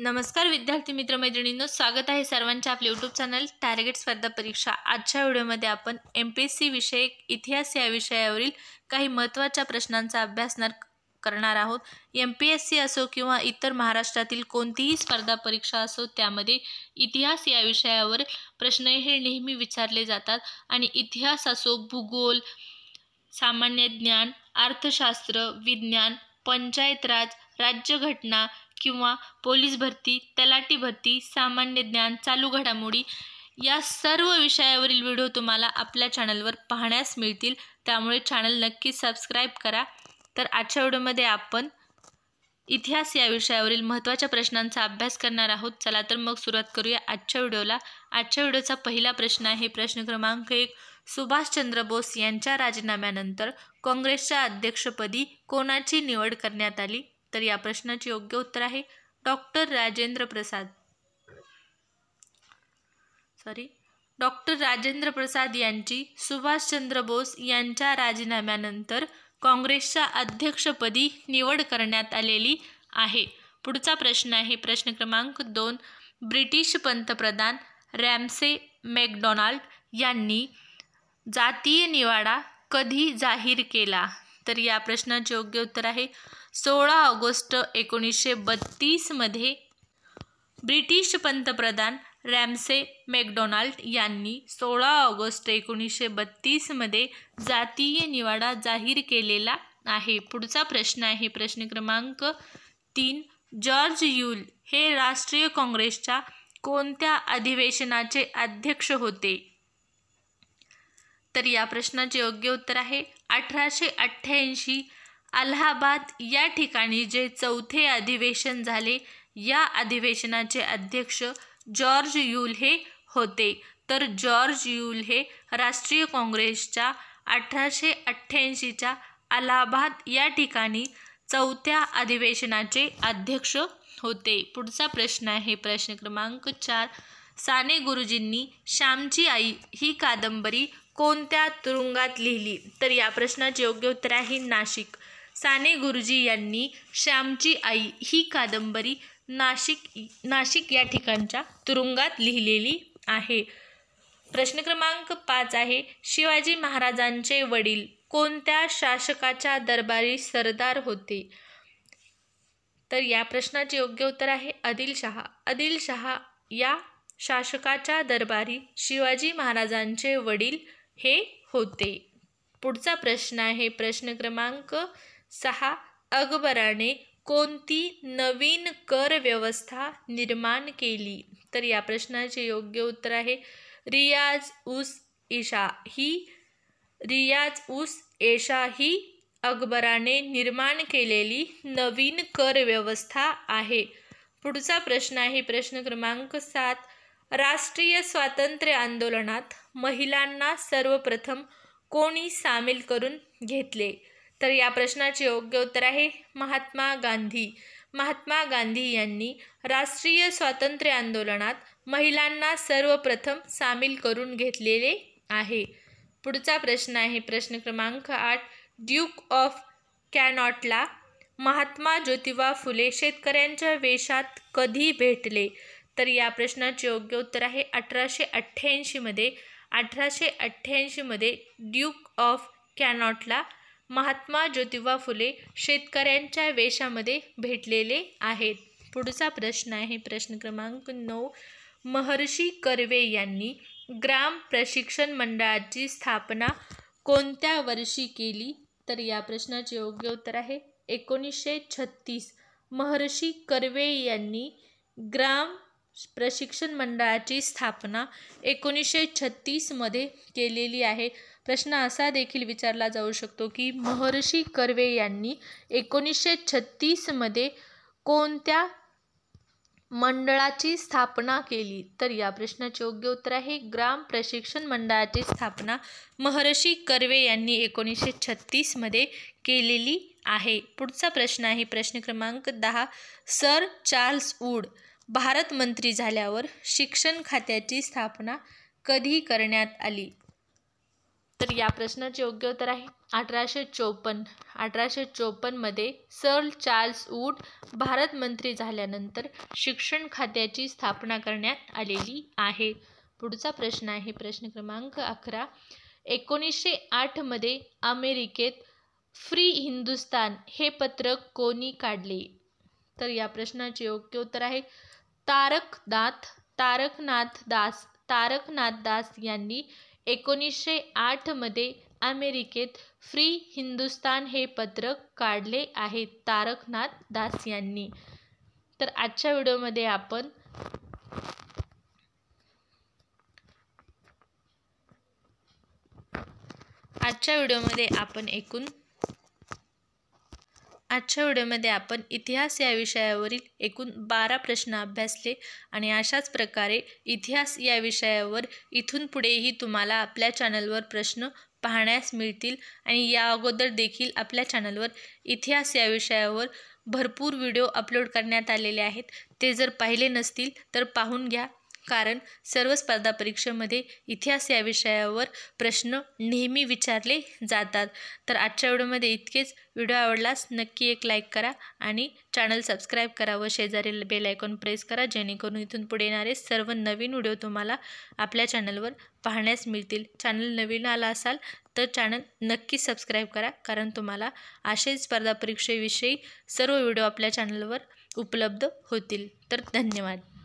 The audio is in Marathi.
नमस्कार विद्यार्थी मित्र मित्रमैत्रिणींनो स्वागत आहे सर्वांच्या आपल्या यूट्यूब चॅनल टार्गेट स्पर्धा परीक्षा आजच्या व्हिडिओमध्ये आपण एम पी एस सी विषय इतिहास या विषयावरील काही महत्त्वाच्या प्रश्नांचा अभ्यास करणार आहोत एम पी एस सी असो किंवा इतर महाराष्ट्रातील कोणतीही स्पर्धा परीक्षा असो त्यामध्ये इतिहास या विषयावर प्रश्न हे नेहमी विचारले जातात आणि इतिहास असो भूगोल सामान्य ज्ञान अर्थशास्त्र विज्ञान पंचायत राज राज्यघटना किंवा पोलीस भरती तलाठी भरती सामान्य ज्ञान चालू घडामोडी या सर्व विषयावरील व्हिडिओ तुम्हाला आपल्या चॅनलवर पाहण्यास मिळतील त्यामुळे चॅनल नक्की सबस्क्राईब करा तर आजच्या व्हिडिओमध्ये आपण इतिहास या विषयावरील महत्त्वाच्या प्रश्नांचा अभ्यास करणार आहोत चला तर मग सुरुवात करूया आजच्या व्हिडिओला आजच्या व्हिडिओचा पहिला प्रश्न आहे प्रश्न क्रमांक एक सुभाषचंद्र बोस यांच्या राजीनाम्यानंतर काँग्रेसच्या अध्यक्षपदी कोणाची निवड करण्यात आली तर या प्रश्नाचे योग्य उत्तर आहे doctor Rajendra Prasad sorry doctor Rajendra Prasad यांची सुभाषचंद्र बोस यांच्या राजीनाम्यानंतर काँग्रेसच्या अध्यक्षपदी निवड करण्यात आलेली आहे पुढचा प्रश्न आहे प्रश्न क्रमांक दोन ब्रिटिश पंतप्रधान रॅमसे मॅकडॉनाल्ड यांनी जातीय निवाडा कधी जाहीर केला तर या प्रश्नाचे योग्य उत्तर आहे सोळा ऑगस्ट एकोणीसशे बत्तीसमध्ये ब्रिटिश पंतप्रधान रॅमसे मॅकडोनाल्ड यांनी सोळा ऑगस्ट एकोणीसशे बत्तीसमध्ये जातीय निवाडा जाहीर केलेला आहे पुढचा प्रश्न आहे प्रश्न क्रमांक तीन जॉर्ज युल हे राष्ट्रीय काँग्रेसच्या कोणत्या अधिवेशनाचे अध्यक्ष होते तर या प्रश्नाचे योग्य उत्तर आहे अठराशे अठ्ठ्याऐंशी अलाहाबाद या ठिकाणी जे चौथे अधिवेशन झाले या अधिवेशनाचे अध्यक्ष जॉर्ज युल हे होते तर जॉर्ज युल हे राष्ट्रीय काँग्रेसच्या अठराशे अठ्ठ्याऐंशीच्या अलाहाबाद या ठिकाणी चौथ्या अधिवेशनाचे अध्यक्ष होते पुढचा प्रश्न आहे प्रश्न क्रमांक चार साने गुरुजींनी श्यामची आई ही कादंबरी कोणत्या तुरुंगात लिहिली तर या प्रश्नाचे योग्य उत्तर आहे नाशिक साने गुरुजी यांनी श्यामची आई ही कादंबरी नाशिक नाशिक या ठिकाणच्या तुरुंगात लिहिलेली आहे प्रश्न क्रमांक पाच आहे शिवाजी महाराजांचे वडील कोणत्या शासकाच्या दरबारी सरदार होते तर या प्रश्नाचे योग्य उत्तर आहे आदिलशहा आदिलशहा या शासकाच्या दरबारी शिवाजी महाराजांचे वडील हे होते पुढचा प्रश्न आहे प्रश्न क्रमांक सहा अकबराने कोणती नवीन कर व्यवस्था निर्माण केली तर या प्रश्नाचे योग्य उत्तर आहे रियाज उस ईशा ही रियाज उस एशा ही अकबराने निर्माण केलेली नवीन कर व्यवस्था आहे पुढचा प्रश्न आहे प्रश्न क्रमांक सात राष्ट्रीय स्वातंत्र्य आंदोलनात महिलांना सर्वप्रथम कोणी सामील करून घेतले तर या प्रश्नाचे योग्य उत्तर आहे महात्मा गांधी महात्मा गांधी यांनी राष्ट्रीय स्वातंत्र्य आंदोलनात महिलांना सर्वप्रथम सामील करून घेतलेले आहे पुढचा प्रश्न आहे प्रश्न क्रमांक आठ ड्यूक ऑफ कॅनॉटला महात्मा ज्योतिबा फुले शेतकऱ्यांच्या वेशात कधी भेटले तर या प्रश्नाचे योग्य उत्तर आहे अठराशे अठ्ठ्याऐंशीमध्ये अठराशे अठ्ठ्याऐंशीमध्ये ड्यूक ऑफ कॅनॉटला महात्मा ज्योतिबा फुले शेतकऱ्यांच्या वेशामध्ये भेटलेले आहेत पुढचा प्रश्न आहे प्रश्न क्रमांक नऊ महर्षी कर्वे यांनी ग्राम प्रशिक्षण मंडळाची स्थापना कोणत्या वर्षी केली तर या प्रश्नाचे योग्य उत्तर आहे एकोणीसशे छत्तीस महर्षी कर्वे यांनी ग्राम प्रशिक्षण मंडळाची स्थापना एकोणीसशे छत्तीसमध्ये केलेली आहे प्रश्न असा देखील विचारला जाऊ शकतो की महर्षी कर्वे यांनी एकोणीसशे छत्तीसमध्ये कोणत्या मंडळाची स्थापना केली तर या प्रश्नाचे योग्य उत्तर आहे ग्राम प्रशिक्षण मंडळाची स्थापना महर्षी कर्वे यांनी एकोणीसशे छत्तीसमध्ये केलेली आहे पुढचा प्रश्न आहे प्रश्न क्रमांक दहा सर चार्ल्स वूड भारत मंत्री झाल्यावर शिक्षण खात्याची स्थापना कधी करण्यात आली तर या प्रश्नाचे योग्य उत्तर आहे अठराशे चोपन्न अठराशे चोपन्नमध्ये सर चार्ल्स वूड भारत मंत्री झाल्यानंतर शिक्षण खात्याची स्थापना करण्यात आलेली आहे पुढचा प्रश्न आहे प्रश्न क्रमांक अकरा एकोणीसशे आठमध्ये अमेरिकेत फ्री हिंदुस्तान हे पत्रक कोणी काढले तर या प्रश्नाचे योग्य उत्तर आहे तारकनाथ तारकनाथ दास तारकनाथ दास यांनी एकोणीसशे आठमध्ये अमेरिकेत फ्री हिंदुस्तान हे पत्रक काढले आहे तारकनाथ दास यांनी तर आजच्या व्हिडिओमध्ये आपण आजच्या व्हिडिओमध्ये आपण एकूण आजच्या व्हिडिओमध्ये आपण इतिहास या विषयावरील एकूण बारा प्रश्न अभ्यासले आणि अशाच प्रकारे इतिहास या विषयावर इथून पुढेही तुम्हाला आपल्या चॅनलवर प्रश्न पाहण्यास मिळतील आणि या अगोदर देखील आपल्या चॅनलवर इतिहास या विषयावर भरपूर व्हिडिओ अपलोड करण्यात आलेले आहेत ते जर पाहिले नसतील तर पाहून घ्या कारण सर्व स्पर्धा परीक्षेमध्ये इतिहास या विषयावर प्रश्न नेहमी विचारले जातात तर आजच्या व्हिडिओमध्ये इतकेच व्हिडिओ आवडलास नक्की एक लाईक करा आणि चॅनल सबस्क्राईब करा व शेजारी बेल आयकॉन प्रेस करा जेणेकरून इथून पुढे येणारे सर्व नवीन व्हिडिओ तुम्हाला आपल्या चॅनलवर पाहण्यास मिळतील चॅनल नवीन आला असाल तर चॅनल नक्की सबस्क्राईब करा कारण तुम्हाला असे स्पर्धा परीक्षेविषयी सर्व व्हिडिओ आपल्या चॅनलवर उपलब्ध होतील तर धन्यवाद